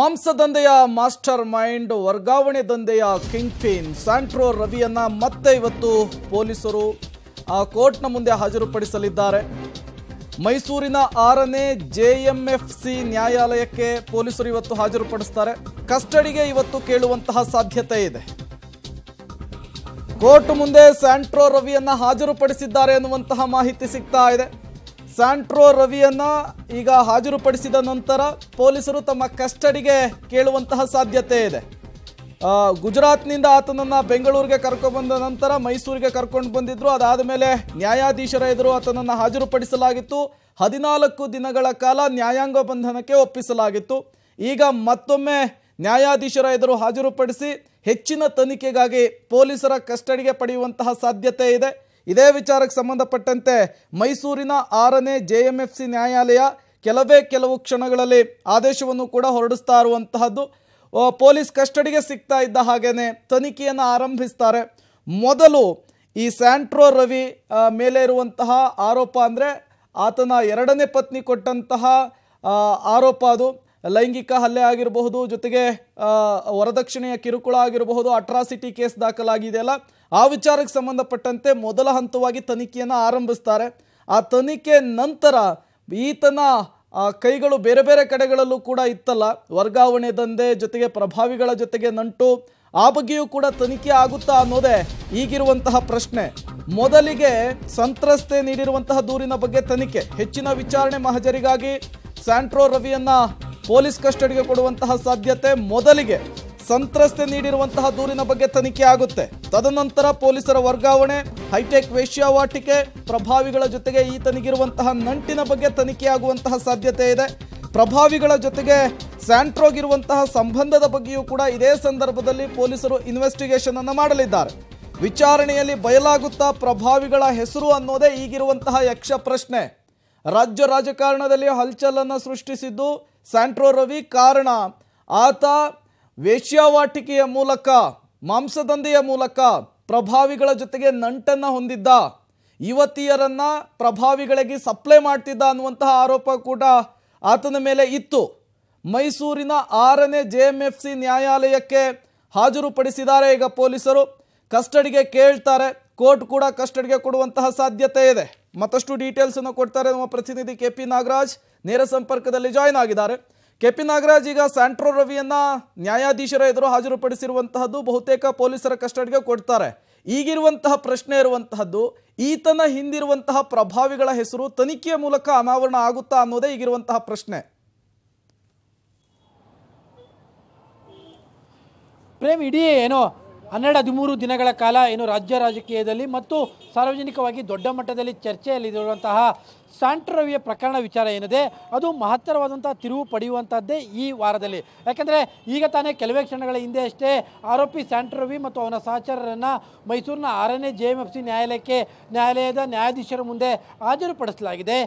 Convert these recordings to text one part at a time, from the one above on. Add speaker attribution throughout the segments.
Speaker 1: ಮಾಂಸ ದಂಧೆಯ mastermind ವರ್ಗಾವಣೆ ದಂಧೆಯ ಕಿಂಗ್ ಪಿನ್ ಸ್ಯಾಂಟ್ರೋ ರವಿಯನ್ನ ಮತ್ತೆ ಇವತ್ತು ಪೊಲೀಸರು ಆ ಕೋರ್ಟ್ನ ಮುಂದೆ ಹಾಜರುಪಡಿಸಲಿದ್ದಾರೆ ಮೈಸೂರಿನ ಆರನೇ ಸಿ ನ್ಯಾಯಾಲಯಕ್ಕೆ ಪೊಲೀಸರು ಇವತ್ತು ಹಾಜರುಪಡಿಸ್ತಾರೆ ಕಸ್ಟಡಿಗೆ ಇವತ್ತು ಕೇಳುವಂತಹ ಸಾಧ್ಯತೆ ಇದೆ ಕೋರ್ಟ್ ಮುಂದೆ ಸ್ಯಾಂಟ್ರೋ ರವಿಯನ್ನ ಹಾಜರುಪಡಿಸಿದ್ದಾರೆ ಎನ್ನುವಂತಹ ಮಾಹಿತಿ ಸಿಗ್ತಾ ಇದೆ ಸ್ಯಾಂಟ್ರೋ ರವಿಯನ್ನು ಈಗ ಹಾಜರುಪಡಿಸಿದ ನಂತರ ಪೊಲೀಸರು ತಮ್ಮ ಕಸ್ಟಡಿಗೆ ಕೇಳುವಂತಹ ಸಾಧ್ಯತೆ ಇದೆ ಗುಜರಾತ್ನಿಂದ ಆತನನ್ನು ಬೆಂಗಳೂರಿಗೆ ಕರ್ಕೊಂಡ್ಬಂದ ನಂತರ ಮೈಸೂರಿಗೆ ಕರ್ಕೊಂಡು ಬಂದಿದ್ರು ಅದಾದ ಮೇಲೆ ನ್ಯಾಯಾಧೀಶರ ಎದುರು ಆತನನ್ನು ಹಾಜರುಪಡಿಸಲಾಗಿತ್ತು ಹದಿನಾಲ್ಕು ದಿನಗಳ ಕಾಲ ನ್ಯಾಯಾಂಗ ಬಂಧನಕ್ಕೆ ಒಪ್ಪಿಸಲಾಗಿತ್ತು ಈಗ ಮತ್ತೊಮ್ಮೆ ನ್ಯಾಯಾಧೀಶರ ಎದುರು ಹಾಜರುಪಡಿಸಿ ಹೆಚ್ಚಿನ ತನಿಖೆಗಾಗಿ ಪೊಲೀಸರ ಕಸ್ಟಡಿಗೆ ಪಡೆಯುವಂತಹ ಸಾಧ್ಯತೆ ಇದೆ ಇದೇ ವಿಚಾರಕ್ಕೆ ಸಂಬಂಧಪಟ್ಟಂತೆ ಮೈಸೂರಿನ ಆರನೇ ಜೆ ಎಮ್ ಎಫ್ ಸಿ ನ್ಯಾಯಾಲಯ ಕೆಲವೇ ಕೆಲವು ಕ್ಷಣಗಳಲ್ಲಿ ಆದೇಶವನ್ನು ಕೂಡ ಹೊರಡಿಸ್ತಾ ಇರುವಂತಹದ್ದು ಪೊಲೀಸ್ ಕಸ್ಟಡಿಗೆ ಸಿಗ್ತಾ ಇದ್ದ ಹಾಗೇನೆ ತನಿಖೆಯನ್ನು ಆರಂಭಿಸ್ತಾರೆ ಮೊದಲು ಈ ಸ್ಯಾಂಟ್ರೋ ರವಿ ಮೇಲೆ ಇರುವಂತಹ ಆರೋಪ ಅಂದರೆ ಆತನ ಎರಡನೇ ಪತ್ನಿ ಕೊಟ್ಟಂತಹ ಆರೋಪ ಅದು ಲೈಂಗಿಕ ಹಲ್ಲೆ ಆಗಿರಬಹುದು ಜೊತೆಗೆ ವರದಕ್ಷಿಣೆಯ ಕಿರುಕುಳ ಆಗಿರಬಹುದು ಅಟ್ರಾಸಿಟಿ ಕೇಸ್ ದಾಖಲಾಗಿದೆಯಲ್ಲ ಆ ವಿಚಾರಕ್ಕೆ ಸಂಬಂಧಪಟ್ಟಂತೆ ಮೊದಲ ಹಂತವಾಗಿ ತನಿಖೆಯನ್ನು ಆರಂಭಿಸ್ತಾರೆ ಆ ತನಿಖೆ ನಂತರ ಈತನ ಕೈಗಳು ಬೇರೆ ಬೇರೆ ಕಡೆಗಳಲ್ಲೂ ಕೂಡ ಇತ್ತಲ್ಲ ವರ್ಗಾವಣೆ ದಂಧೆ ಜೊತೆಗೆ ಪ್ರಭಾವಿಗಳ ಜೊತೆಗೆ ನಂಟು ಆ ಬಗ್ಗೆಯೂ ಕೂಡ ತನಿಖೆ ಆಗುತ್ತಾ ಅನ್ನೋದೇ ಈಗಿರುವಂತಹ ಪ್ರಶ್ನೆ ಮೊದಲಿಗೆ ಸಂತ್ರಸ್ತೆ ನೀಡಿರುವಂತಹ ದೂರಿನ ಬಗ್ಗೆ ತನಿಖೆ ಹೆಚ್ಚಿನ ವಿಚಾರಣೆ ಮಹಜರಿಗಾಗಿ ಸ್ಯಾಂಟ್ರೋ ರವಿಯನ್ನ ಪೊಲೀಸ್ ಕಸ್ಟಡಿಗೆ ಕೊಡುವಂತಹ ಸಾಧ್ಯತೆ ಮೊದಲಿಗೆ ಸಂತ್ರಸ್ತೆ ನೀಡಿರುವಂತಹ ದೂರಿನ ಬಗ್ಗೆ ತನಿಖೆ ಆಗುತ್ತೆ ತದನಂತರ ಪೊಲೀಸರ ವರ್ಗಾವಣೆ ಹೈಟೆಕ್ ವೇಶ್ಯಾವಾಟಿಕೆ ಪ್ರಭಾವಿಗಳ ಜೊತೆಗೆ ಈತನಿಗಿರುವಂತಹ ನಂಟಿನ ಬಗ್ಗೆ ತನಿಖೆಯಾಗುವಂತಹ ಸಾಧ್ಯತೆ ಇದೆ ಪ್ರಭಾವಿಗಳ ಜೊತೆಗೆ ಸ್ಯಾಂಟ್ರೋಗಿರುವಂತಹ ಸಂಬಂಧದ ಬಗ್ಗೆಯೂ ಕೂಡ ಇದೇ ಸಂದರ್ಭದಲ್ಲಿ ಪೊಲೀಸರು ಇನ್ವೆಸ್ಟಿಗೇಷನ್ ಅನ್ನು ಮಾಡಲಿದ್ದಾರೆ ವಿಚಾರಣೆಯಲ್ಲಿ ಬಯಲಾಗುತ್ತಾ ಪ್ರಭಾವಿಗಳ ಹೆಸರು ಅನ್ನೋದೇ ಈಗಿರುವಂತಹ ಯಕ್ಷ ಪ್ರಶ್ನೆ ರಾಜ್ಯ ರಾಜಕಾರಣದಲ್ಲಿ ಹಲ್ಚಲನ್ನು ಸೃಷ್ಟಿಸಿದ್ದು ಸ್ಯಾಂಟ್ರೋ ರವಿ ಕಾರಣ ಆತ ವೇಶ್ಯಾವಾಟಿಕೆಯ ಮೂಲಕ ಮಾಂಸದಂಧೆಯ ಮೂಲಕ ಪ್ರಭಾವಿಗಳ ಜೊತೆಗೆ ನಂಟನ್ನು ಹೊಂದಿದ್ದ ಯುವತಿಯರನ್ನ ಪ್ರಭಾವಿಗಳಿಗೆ ಸಪ್ಲೈ ಮಾಡ್ತಿದ್ದ ಅನ್ನುವಂತಹ ಆರೋಪ ಕೂಡ ಆತನ ಮೇಲೆ ಇತ್ತು ಮೈಸೂರಿನ ಆರನೇ ಜೆ ಎಮ್ ಎಫ್ ಸಿ ನ್ಯಾಯಾಲಯಕ್ಕೆ ಹಾಜರುಪಡಿಸಿದ್ದಾರೆ ಈಗ ಪೊಲೀಸರು ಕಸ್ಟಡಿಗೆ ಕೇಳ್ತಾರೆ ಕೋರ್ಟ್ ಕೂಡ ಕಸ್ಟಡಿಗೆ ಕೊಡುವಂತಹ ಸಾಧ್ಯತೆ ಇದೆ ಮತ್ತಷ್ಟು ಡೀಟೇಲ್ಸ್ ಅನ್ನು ಕೊಡ್ತಾರೆ ನಮ್ಮ ಪ್ರತಿನಿಧಿ ಕೆ ಪಿ ನಾಗರಾಜ್ ನೇರ ಸಂಪರ್ಕದಲ್ಲಿ ಜಾಯ್ನ್ ಆಗಿದ್ದಾರೆ ಕೆ ಪಿ ನಾಗರಾಜ್ ಈಗ ಸ್ಯಾಂಟ್ರೋ ರವಿಯನ್ನ ನ್ಯಾಯಾಧೀಶರ ಎದುರು ಹಾಜರುಪಡಿಸಿರುವಂತಹದ್ದು ಬಹುತೇಕ ಪೊಲೀಸರ ಕಸ್ಟಡಿಗೆ ಕೊಡ್ತಾರೆ ಈಗಿರುವಂತಹ ಪ್ರಶ್ನೆ ಇರುವಂತಹದ್ದು ಈತನ ಹಿಂದಿರುವಂತಹ ಪ್ರಭಾವಿಗಳ ಹೆಸರು ತನಿಖೆಯ ಮೂಲಕ ಅನಾವರಣ ಆಗುತ್ತಾ ಅನ್ನೋದೇ ಈಗಿರುವಂತಹ ಪ್ರಶ್ನೆ
Speaker 2: ಪ್ರೇಮ್ ಇಡೀ ಏನೋ ಹನ್ನೆರಡು ಹದಿಮೂರು ದಿನಗಳ ಕಾಲ ಏನು ರಾಜ್ಯ ರಾಜಕೀಯದಲ್ಲಿ ಮತ್ತು ಸಾರ್ವಜನಿಕವಾಗಿ ದೊಡ್ಡ ಮಟ್ಟದಲ್ಲಿ ಚರ್ಚೆಯಲ್ಲಿರುವಂತಹ ಸ್ಯಾಂಟ್ರವಿಯ ಪ್ರಕರಣ ವಿಚಾರ ಏನಿದೆ ಅದು ಮಹತ್ತರವಾದಂಥ ತಿರುವು ಪಡೆಯುವಂಥದ್ದೇ ಈ ವಾರದಲ್ಲಿ ಯಾಕೆಂದರೆ ಈಗ ತಾನೇ ಕೆಲವೇ ಕ್ಷಣಗಳ ಹಿಂದೆ ಅಷ್ಟೇ ಆರೋಪಿ ಸ್ಯಾಂಟ್ರವಿ ಮತ್ತು ಅವನ ಸಹಚರರನ್ನು ಮೈಸೂರಿನ ಆರನೇ ಜೆ ಎಫ್ ಸಿ ನ್ಯಾಯಾಲಯಕ್ಕೆ ನ್ಯಾಯಾಲಯದ ನ್ಯಾಯಾಧೀಶರ ಮುಂದೆ ಹಾಜರುಪಡಿಸಲಾಗಿದೆ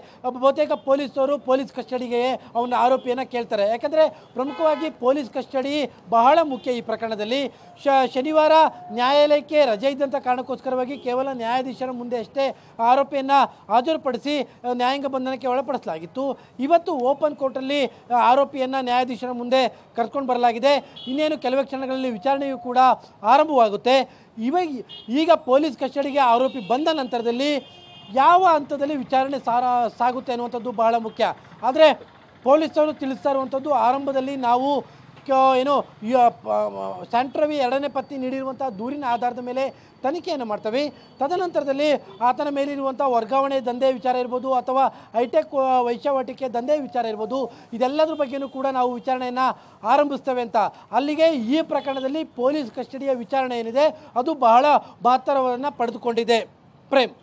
Speaker 2: ಬಹುತೇಕ ಪೊಲೀಸರು ಪೊಲೀಸ್ ಕಸ್ಟಡಿಗೆ ಅವನ ಆರೋಪಿಯನ್ನು ಕೇಳ್ತಾರೆ ಯಾಕೆಂದರೆ ಪ್ರಮುಖವಾಗಿ ಪೊಲೀಸ್ ಕಸ್ಟಡಿ ಬಹಳ ಮುಖ್ಯ ಈ ಪ್ರಕರಣದಲ್ಲಿ ಶನಿವಾರ ನ್ಯಾಯಾಲಯಕ್ಕೆ ರಜೆ ಇದ್ದಂಥ ಕಾರಣಕ್ಕೋಸ್ಕರವಾಗಿ ಕೇವಲ ನ್ಯಾಯಾಧೀಶರ ಮುಂದೆ ಅಷ್ಟೇ ಆರೋಪಿಯನ್ನು ಹಾಜರುಪಡಿಸಿ ನ್ಯಾಯಾಂಗ ಬಂಧನಕ್ಕೆ ಒಳಪಡಿಸಲಾಗಿತ್ತು ಇವತ್ತು ಓಪನ್ ಕೋರ್ಟಲ್ಲಿ ಆರೋಪಿಯನ್ನು ನ್ಯಾಯಾಧೀಶರ ಮುಂದೆ ಕರ್ಕೊಂಡು ಬರಲಾಗಿದೆ ಇನ್ನೇನು ಕೆಲವೇ ಕ್ಷಣಗಳಲ್ಲಿ ವಿಚಾರಣೆಯೂ ಕೂಡ ಆರಂಭವಾಗುತ್ತೆ ಇವ ಈಗ ಪೊಲೀಸ್ ಕಸ್ಟಡಿಗೆ ಆರೋಪಿ ಬಂದ ನಂತರದಲ್ಲಿ ಯಾವ ಹಂತದಲ್ಲಿ ವಿಚಾರಣೆ ಸಾರ ಸಾಗುತ್ತೆ ಅನ್ನುವಂಥದ್ದು ಬಹಳ ಮುಖ್ಯ ಆದರೆ ಪೊಲೀಸರು ತಿಳಿಸ್ತಾ ಇರುವಂಥದ್ದು ಆರಂಭದಲ್ಲಿ ನಾವು ಏನು ಸ್ಯಾಂಟ್ರವಿ ಎರಡನೇ ಪತ್ನಿ ನೀಡಿರುವಂಥ ದೂರಿನ ಆಧಾರದ ಮೇಲೆ ತನಿಖೆಯನ್ನು ಮಾಡ್ತವೆ ತದನಂತರದಲ್ಲಿ ಆತನ ಮೇಲಿರುವಂಥ ವರ್ಗಾವಣೆ ದಂಧೆ ವಿಚಾರ ಇರ್ಬೋದು ಅಥವಾ ಹೈಟೆಕ್ ವೈಶ್ಯವಾಟಿಕೆ ದಂಧೆ ವಿಚಾರ ಇರ್ಬೋದು ಇದೆಲ್ಲದರ ಬಗ್ಗೆಯೂ ಕೂಡ ನಾವು ವಿಚಾರಣೆಯನ್ನು ಆರಂಭಿಸ್ತೇವೆ ಅಂತ ಅಲ್ಲಿಗೆ ಈ ಪ್ರಕರಣದಲ್ಲಿ ಪೊಲೀಸ್ ಕಸ್ಟಡಿಯ ವಿಚಾರಣೆ ಏನಿದೆ ಅದು ಬಹಳ ಬಾತ್ತರವನ್ನು ಪಡೆದುಕೊಂಡಿದೆ ಪ್ರೇಮ್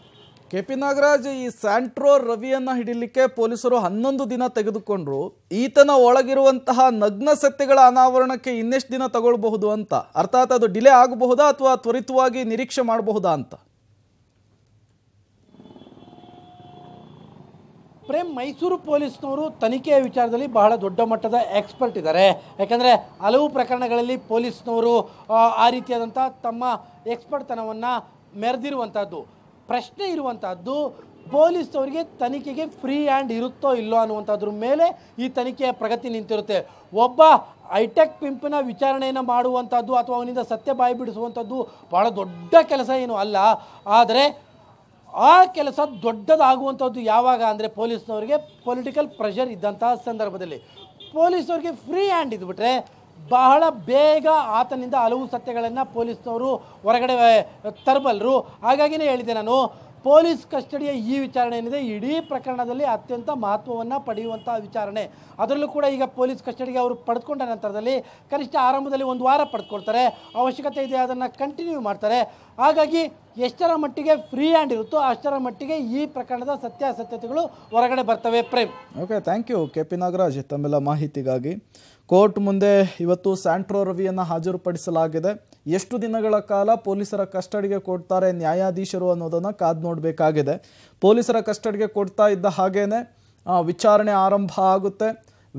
Speaker 2: ಕೆ ಪಿ ನಾಗರಾಜ್ ಈ ಸ್ಯಾಂಟ್ರೋ
Speaker 1: ರವಿಯನ್ನು ಹಿಡಿಲಿಕ್ಕೆ ಪೊಲೀಸರು ಹನ್ನೊಂದು ದಿನ ತೆಗೆದುಕೊಂಡ್ರು ಈತನ ಒಳಗಿರುವಂತಹ ನಗ್ನ ಸತ್ಯಗಳ ಅನಾವರಣಕ್ಕೆ ಇನ್ನೆಷ್ಟು ದಿನ ತಗೊಳ್ಬಹುದು ಅಂತ ಅರ್ಥಾತ್ ಅದು ಡಿಲೇ ಆಗಬಹುದಾ ಅಥವಾ ತ್ವರಿತವಾಗಿ
Speaker 2: ನಿರೀಕ್ಷೆ ಮಾಡಬಹುದಾ ಅಂತ ಪ್ರೇಮ್ ಮೈಸೂರು ಪೊಲೀಸ್ನವರು ತನಿಖೆಯ ವಿಚಾರದಲ್ಲಿ ಬಹಳ ದೊಡ್ಡ ಮಟ್ಟದ ಎಕ್ಸ್ಪರ್ಟ್ ಇದ್ದಾರೆ ಯಾಕಂದರೆ ಹಲವು ಪ್ರಕರಣಗಳಲ್ಲಿ ಪೊಲೀಸ್ನವರು ಆ ರೀತಿಯಾದಂಥ ತಮ್ಮ ಎಕ್ಸ್ಪರ್ಟ್ತನವನ್ನು ಮೆರೆದಿರುವಂಥದ್ದು ಪ್ರಶ್ನೆ ಇರುವಂಥದ್ದು ಪೊಲೀಸ್ನವರಿಗೆ ತನಿಖೆಗೆ ಫ್ರೀ ಹ್ಯಾಂಡ್ ಇರುತ್ತೋ ಇಲ್ಲೋ ಅನ್ನುವಂಥದ್ರ ಮೇಲೆ ಈ ತನಿಖೆಯ ಪ್ರಗತಿ ನಿಂತಿರುತ್ತೆ ಒಬ್ಬ ಹೈಟೆಕ್ ಪಿಂಪಿನ ವಿಚಾರಣೆಯನ್ನು ಮಾಡುವಂಥದ್ದು ಅಥವಾ ಅವನಿಂದ ಸತ್ಯ ಬಾಯಿ ಬಿಡಿಸುವಂಥದ್ದು ಭಾಳ ದೊಡ್ಡ ಕೆಲಸ ಏನು ಅಲ್ಲ ಆದರೆ ಆ ಕೆಲಸ ದೊಡ್ಡದಾಗುವಂಥದ್ದು ಯಾವಾಗ ಅಂದರೆ ಪೊಲೀಸ್ನವರಿಗೆ ಪೊಲಿಟಿಕಲ್ ಪ್ರೆಷರ್ ಇದ್ದಂಥ ಸಂದರ್ಭದಲ್ಲಿ ಪೊಲೀಸವ್ರಿಗೆ ಫ್ರೀ ಹ್ಯಾಂಡ್ ಇದ್ಬಿಟ್ರೆ ಬಹಳ ಬೇಗ ಆತನಿಂದ ಹಲವು ಸತ್ಯಗಳನ್ನು ಪೊಲೀಸ್ನವರು ಹೊರಗಡೆ ತರಬಲ್ಲರು ಹಾಗಾಗಿನೇ ಹೇಳಿದೆ ನಾನು ಪೊಲೀಸ್ ಕಸ್ಟಡಿಯ ಈ ವಿಚಾರಣೆ ಏನಿದೆ ಇಡೀ ಪ್ರಕರಣದಲ್ಲಿ ಅತ್ಯಂತ ಮಹತ್ವವನ್ನು ಪಡೆಯುವಂಥ ವಿಚಾರಣೆ ಅದರಲ್ಲೂ ಕೂಡ ಈಗ ಪೊಲೀಸ್ ಕಸ್ಟಡಿಗೆ ಅವರು ಪಡೆದುಕೊಂಡ ನಂತರದಲ್ಲಿ ಕನಿಷ್ಠ ಆರಂಭದಲ್ಲಿ ಒಂದು ವಾರ ಪಡೆದುಕೊಳ್ತಾರೆ ಅವಶ್ಯಕತೆ ಇದೆ ಅದನ್ನು ಕಂಟಿನ್ಯೂ ಮಾಡ್ತಾರೆ ಹಾಗಾಗಿ ಎಷ್ಟರ ಮಟ್ಟಿಗೆ ಫ್ರೀ ಹ್ಯಾಂಡ್ ಇರುತ್ತೋ ಅಷ್ಟರ ಮಟ್ಟಿಗೆ ಈ ಪ್ರಕರಣದ ಸತ್ಯಾಸತ್ಯತೆಗಳು
Speaker 1: ಹೊರಗಡೆ ಬರ್ತವೆ Prem okay thank you K P Nagaraj ತಮ್ಮೆಲ್ಲ ಮಾಹಿತಿಗಾಗಿ ಕೋರ್ಟ್ ಮುಂದೆ ಇವತ್ತು ಸ್ಯಾಂಟ್ರೋ ರವಿಯನ್ನು ಹಾಜರುಪಡಿಸಲಾಗಿದೆ ಎಷ್ಟು ದಿನಗಳ ಕಾಲ ಪೊಲೀಸರ ಕಸ್ಟಡಿಗೆ ಕೊಡ್ತಾರೆ ನ್ಯಾಯಾಧೀಶರು ಅನ್ನೋದನ್ನು ಕಾದು ನೋಡಬೇಕಾಗಿದೆ ಪೊಲೀಸರ ಕಸ್ಟಡಿಗೆ ಕೊಡ್ತಾ ಇದ್ದ ಹಾಗೇ ವಿಚಾರಣೆ ಆರಂಭ ಆಗುತ್ತೆ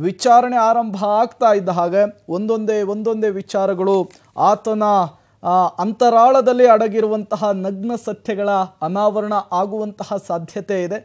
Speaker 1: ವಿಚಾರಣೆ ಆರಂಭ ಆಗ್ತಾ ಇದ್ದ ಹಾಗೆ ಒಂದೊಂದೇ ಒಂದೊಂದೇ ವಿಚಾರಗಳು ಆತನ ಅಂತರಾಳದಲ್ಲಿ ಅಡಗಿರುವಂತಹ ನಗ್ನ ಸತ್ಯಗಳ ಅನಾವರಣ ಆಗುವಂತಹ ಸಾಧ್ಯತೆ ಇದೆ